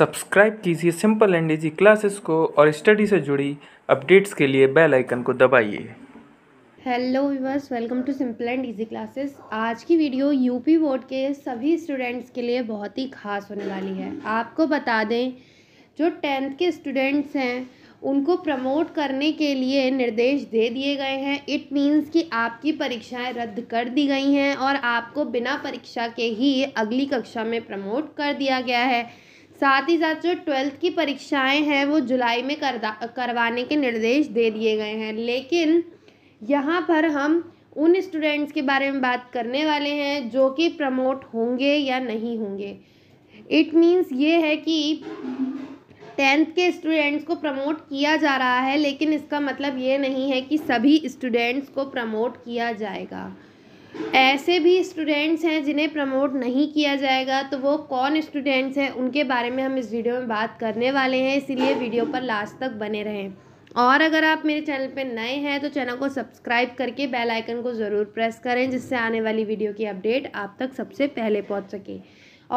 subscribe कीजिए simple and easy classes को और स्टडी से जुड़ी अपडेट्स के लिए बेल आइकन को दबाइए hello viewers welcome to simple and easy classes आज की वीडियो यूपी बोर्ड के सभी स्टूडेंट्स के लिए बहुत ही खास होने वाली है आपको बता दें जो टेंथ के स्टूडेंट्स हैं उनको प्रमोट करने के लिए निर्देश दे दिए गए हैं इट मीन्स कि आपकी परीक्षाएं रद्द कर दी गई हैं और आपको बिना परीक्षा के ही अगली कक्षा में प्रमोट कर दिया गया है साथ ही साथ जो ट्वेल्थ की परीक्षाएं हैं वो जुलाई में करदा करवाने के निर्देश दे दिए गए हैं लेकिन यहाँ पर हम उन स्टूडेंट्स के बारे में बात करने वाले हैं जो कि प्रमोट होंगे या नहीं होंगे इट मीन्स ये है कि टेंथ के स्टूडेंट्स को प्रमोट किया जा रहा है लेकिन इसका मतलब ये नहीं है कि सभी स्टूडेंट्स को प्रमोट किया जाएगा ऐसे भी स्टूडेंट्स हैं जिन्हें प्रमोट नहीं किया जाएगा तो वो कौन स्टूडेंट्स हैं उनके बारे में हम इस वीडियो में बात करने वाले हैं इसीलिए वीडियो पर लास्ट तक बने रहें और अगर आप मेरे चैनल पर नए हैं तो चैनल को सब्सक्राइब करके बेल आइकन को ज़रूर प्रेस करें जिससे आने वाली वीडियो की अपडेट आप तक सबसे पहले पहुंच सके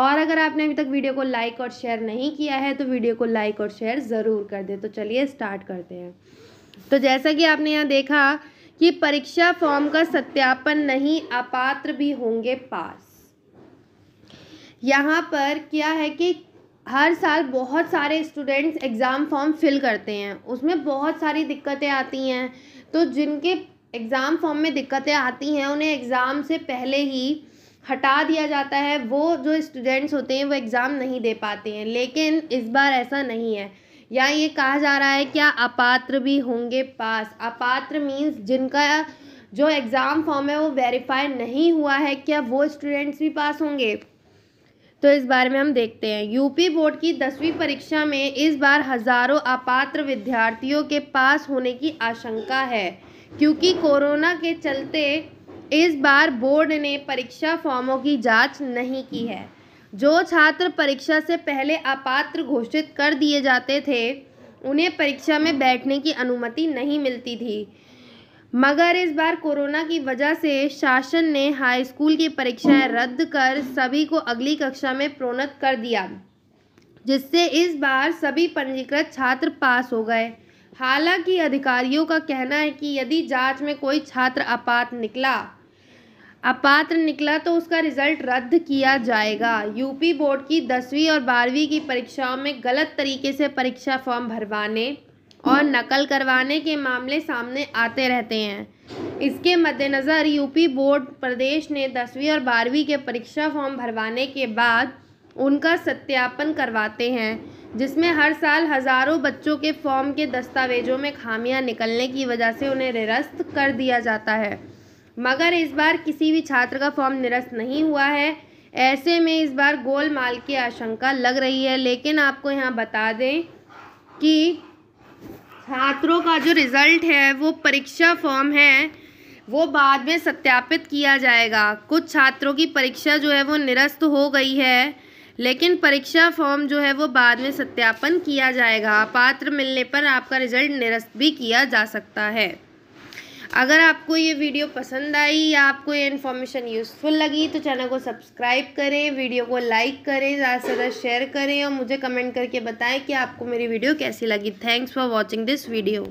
और अगर आपने अभी तक वीडियो को लाइक और शेयर नहीं किया है तो वीडियो को लाइक और शेयर ज़रूर कर दें तो चलिए स्टार्ट करते हैं तो जैसा कि आपने यहाँ देखा कि परीक्षा फॉर्म का सत्यापन नहीं अपात्र भी होंगे पास यहाँ पर क्या है कि हर साल बहुत सारे स्टूडेंट्स एग्ज़ाम फॉर्म फिल करते हैं उसमें बहुत सारी दिक्कतें आती हैं तो जिनके एग्ज़ाम फॉर्म में दिक्कतें आती हैं उन्हें एग्ज़ाम से पहले ही हटा दिया जाता है वो जो स्टूडेंट्स होते हैं वो एग्ज़ाम नहीं दे पाते हैं लेकिन इस बार ऐसा नहीं है या ये कहा जा रहा है क्या अपात्र भी होंगे पास अपात्र मीन्स जिनका जो एग्ज़ाम फॉर्म है वो वेरीफाई नहीं हुआ है क्या वो स्टूडेंट्स भी पास होंगे तो इस बारे में हम देखते हैं यूपी बोर्ड की दसवीं परीक्षा में इस बार हज़ारों अपात्र विद्यार्थियों के पास होने की आशंका है क्योंकि कोरोना के चलते इस बार बोर्ड ने परीक्षा फॉर्मों की जांच नहीं की है जो छात्र परीक्षा से पहले अपात्र घोषित कर दिए जाते थे उन्हें परीक्षा में बैठने की अनुमति नहीं मिलती थी मगर इस बार कोरोना की वजह से शासन ने हाई स्कूल की परीक्षाएं रद्द कर सभी को अगली कक्षा में प्रोन्नत कर दिया जिससे इस बार सभी पंजीकृत छात्र पास हो गए हालांकि अधिकारियों का कहना है कि यदि जांच में कोई छात्र आपात निकला अपात्र निकला तो उसका रिजल्ट रद्द किया जाएगा यूपी बोर्ड की दसवीं और बारहवीं की परीक्षाओं में गलत तरीके से परीक्षा फॉर्म भरवाने और नकल करवाने के मामले सामने आते रहते हैं इसके मद्देनज़र यूपी बोर्ड प्रदेश ने दसवीं और बारहवीं के परीक्षा फॉर्म भरवाने के बाद उनका सत्यापन करवाते हैं जिसमें हर साल हज़ारों बच्चों के फॉर्म के दस्तावेज़ों में खामियां निकलने की वजह से उन्हें निरस्त कर दिया जाता है मगर इस बार किसी भी छात्र का फॉर्म निरस्त नहीं हुआ है ऐसे में इस बार गोलमाल की आशंका लग रही है लेकिन आपको यहाँ बता दें कि छात्रों का जो रिज़ल्ट है वो परीक्षा फॉर्म है वो बाद में सत्यापित किया जाएगा कुछ छात्रों की परीक्षा जो है वो निरस्त हो गई है लेकिन परीक्षा फॉर्म जो है वो बाद में सत्यापन किया जाएगा पात्र मिलने पर आपका रिजल्ट निरस्त भी किया जा सकता है अगर आपको ये वीडियो पसंद आई या आपको ये इन्फॉर्मेशन यूज़फुल लगी तो चैनल को सब्सक्राइब करें वीडियो को लाइक करें ज़्यादा से ज़्यादा शेयर करें और मुझे कमेंट करके बताएं कि आपको मेरी वीडियो कैसी लगी thanks for watching this video